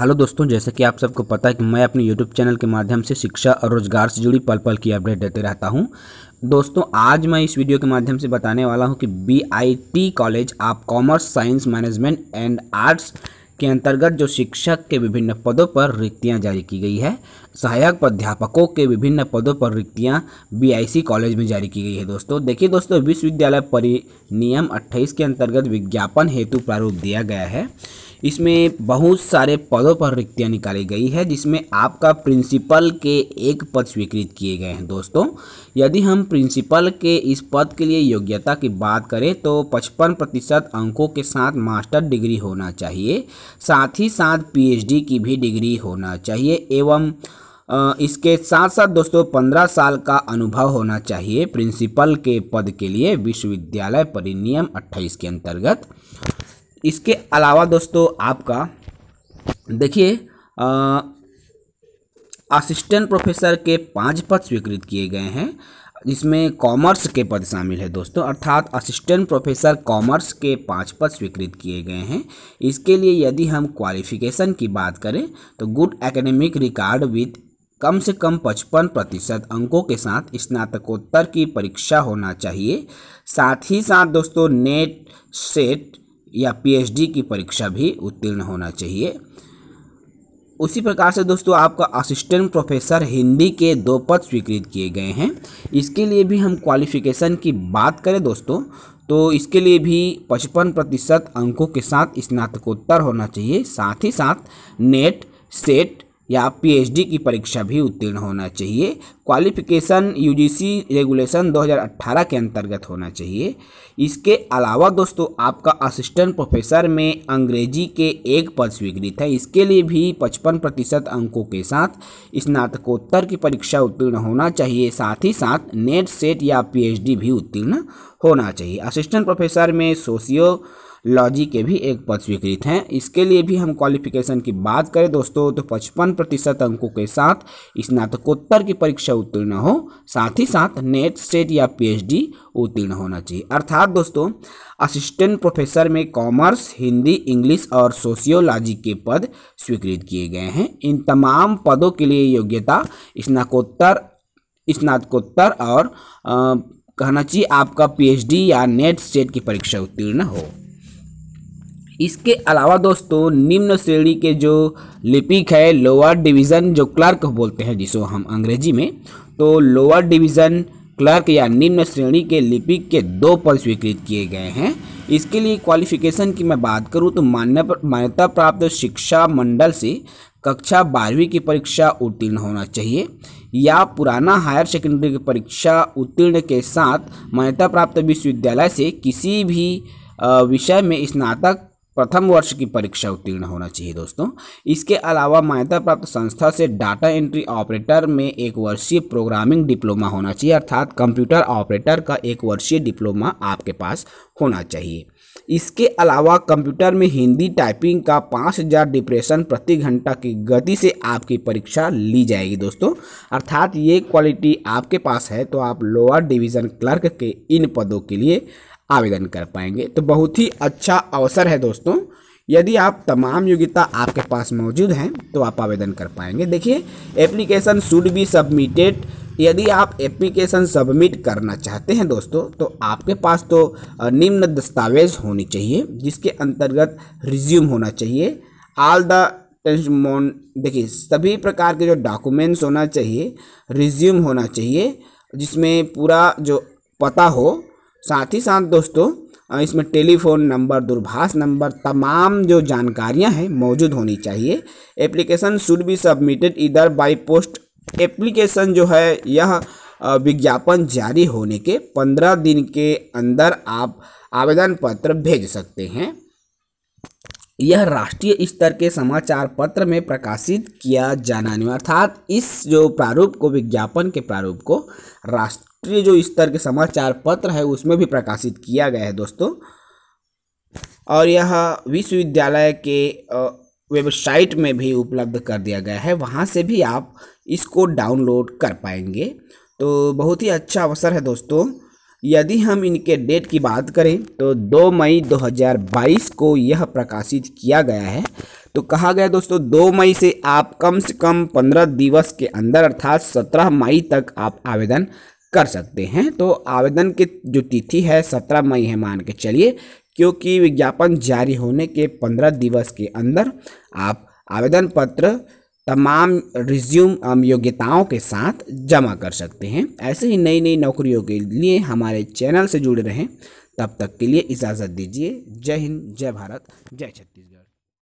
hello दोस्तों जैसे कि आप सबको पता है कि मैं अपने यूट्यूब चैनल के माध्यम से शिक्षा और रोजगार से जुड़ी पल पल की अपडेट देते रहता हूं दोस्तों आज मैं इस वीडियो के माध्यम से बताने वाला हूं कि BIT college of commerce science management and arts के अंतर्गत जो शिक्षक के विभिन्न पदों पर रिक्तियाँ जारी की गई है सहायक प्राध्यापकों के विभिन्न पदों पर रिक्तियां बीआईसी कॉलेज में जारी की गई है दोस्तों देखिए दोस्तों विश्वविद्यालय परिनियम 28 के अंतर्गत विज्ञापन हेतु प्रारूप दिया गया है इसमें बहुत सारे पदों पर रिक्तियाँ निकाली गई है जिसमें आपका प्रिंसिपल के एक पद स्वीकृत किए गए हैं दोस्तों यदि हम प्रिंसिपल के इस पद के लिए योग्यता की बात करें तो 55 प्रतिशत अंकों के साथ मास्टर डिग्री होना चाहिए साथ ही साथ पीएचडी की भी डिग्री होना चाहिए एवं इसके साथ साथ दोस्तों पंद्रह साल का अनुभव होना चाहिए प्रिंसिपल के पद के लिए विश्वविद्यालय परिनियम अट्ठाईस के अंतर्गत इसके अलावा दोस्तों आपका देखिए असिस्टेंट प्रोफेसर के पांच पद स्वीकृत किए गए हैं जिसमें कॉमर्स के पद शामिल है दोस्तों अर्थात असिस्टेंट प्रोफेसर कॉमर्स के पांच पद स्वीकृत किए गए हैं इसके लिए यदि हम क्वालिफिकेशन की बात करें तो गुड एकेडमिक रिकॉर्ड विथ कम से कम 55 प्रतिशत अंकों के साथ स्नातकोत्तर की परीक्षा होना चाहिए साथ ही साथ दोस्तों नेट सेट या पीएचडी की परीक्षा भी उत्तीर्ण होना चाहिए उसी प्रकार से दोस्तों आपका असिस्टेंट प्रोफेसर हिंदी के दो पद स्वीकृत किए गए हैं इसके लिए भी हम क्वालिफिकेशन की बात करें दोस्तों तो इसके लिए भी पचपन प्रतिशत अंकों के साथ स्नातकोत्तर होना चाहिए साथ ही साथ नेट सेट या पीएचडी की परीक्षा भी उत्तीर्ण होना चाहिए क्वालिफिकेशन यूजीसी रेगुलेशन 2018 के अंतर्गत होना चाहिए इसके अलावा दोस्तों आपका असिस्टेंट प्रोफेसर में अंग्रेजी के एक पद स्वीकृत है इसके लिए भी 55 प्रतिशत अंकों के साथ स्नातकोत्तर की परीक्षा उत्तीर्ण होना चाहिए साथ ही साथ नेट सेट या पी भी उत्तीर्ण होना चाहिए असिस्टेंट प्रोफेसर में सोशियो लॉजी के भी एक पद स्वीकृत हैं इसके लिए भी हम क्वालिफिकेशन की बात करें दोस्तों तो पचपन प्रतिशत अंकों के साथ स्नातकोत्तर की परीक्षा उत्तीर्ण हो साथ ही साथ नेट सेट या पीएचडी उत्तीर्ण होना चाहिए अर्थात दोस्तों असिस्टेंट प्रोफेसर में कॉमर्स हिंदी इंग्लिश और सोशियोलॉजी के पद स्वीकृत किए गए हैं इन तमाम पदों के लिए योग्यता स्नातकोत्तर स्नातकोत्तर और आ, कहना चाहिए आपका पीएचडी या नेट स्टेट की परीक्षा उत्तीर्ण हो इसके अलावा दोस्तों निम्न श्रेणी के जो लिपिक है लोअर डिवीज़न जो क्लर्क बोलते हैं जिसको हम अंग्रेजी में तो लोअर डिवीज़न क्लर्क या निम्न श्रेणी के लिपिक के दो पद स्वीकृत किए गए हैं इसके लिए क्वालिफिकेशन की मैं बात करूं तो मान्य मान्यता प्राप्त शिक्षा मंडल से कक्षा बारहवीं की परीक्षा उत्तीर्ण होना चाहिए या पुराना हायर सेकेंडरी की परीक्षा उत्तीर्ण के साथ मान्यता प्राप्त विश्वविद्यालय से किसी भी विषय में स्नातक प्रथम वर्ष की परीक्षा उत्तीर्ण होना चाहिए दोस्तों इसके अलावा मान्यता प्राप्त संस्था से डाटा एंट्री ऑपरेटर में एक वर्षीय प्रोग्रामिंग डिप्लोमा होना चाहिए अर्थात कंप्यूटर ऑपरेटर का एक वर्षीय डिप्लोमा आपके पास होना चाहिए इसके अलावा कंप्यूटर में हिंदी टाइपिंग का 5000 डिप्रेशन प्रति घंटा की गति से आपकी परीक्षा ली जाएगी दोस्तों अर्थात ये क्वालिटी आपके पास है तो आप लोअर डिवीज़न क्लर्क के इन पदों के लिए आवेदन कर पाएंगे तो बहुत ही अच्छा अवसर है दोस्तों यदि आप तमाम योग्यता आपके पास मौजूद हैं तो आप आवेदन कर पाएंगे देखिए एप्लीकेशन शुड बी सबमिटेड यदि आप एप्लीकेशन सबमिट करना चाहते हैं दोस्तों तो आपके पास तो निम्न दस्तावेज होनी चाहिए जिसके अंतर्गत रिज्यूम होना चाहिए आल द मोन देखिए सभी प्रकार के जो डॉक्यूमेंट्स होना चाहिए रिज्यूम होना चाहिए जिसमें पूरा जो पता हो साथ ही साथ दोस्तों इसमें टेलीफोन नंबर दूरभाष नंबर तमाम जो जानकारियां हैं मौजूद होनी चाहिए एप्लीकेशन शुड बी सबमिटेड इधर बाय पोस्ट एप्लीकेशन जो है यह विज्ञापन जारी होने के पंद्रह दिन के अंदर आप आवेदन पत्र भेज सकते हैं यह राष्ट्रीय स्तर के समाचार पत्र में प्रकाशित किया जाना अनिवार्य अर्थात इस जो प्रारूप को विज्ञापन के प्रारूप को राष्ट्र राष्ट्रीय जो स्तर के समाचार पत्र है उसमें भी प्रकाशित किया गया है दोस्तों और यह विश्वविद्यालय के वेबसाइट में भी उपलब्ध कर दिया गया है वहाँ से भी आप इसको डाउनलोड कर पाएंगे तो बहुत ही अच्छा अवसर है दोस्तों यदि हम इनके डेट की बात करें तो 2 मई 2022 को यह प्रकाशित किया गया है तो कहा गया दोस्तों 2 मई से आप कम से कम 15 दिवस के अंदर अर्थात 17 मई तक आप आवेदन कर सकते हैं तो आवेदन की जो तिथि है सत्रह मई है मान के चलिए क्योंकि विज्ञापन जारी होने के पंद्रह दिवस के अंदर आप आवेदन पत्र तमाम रिज्यूम योग्यताओं के साथ जमा कर सकते हैं ऐसे ही नई नई नौकरियों के लिए हमारे चैनल से जुड़े रहें तब तक के लिए इजाज़त दीजिए जय हिंद जय भारत जय छत्तीसगढ़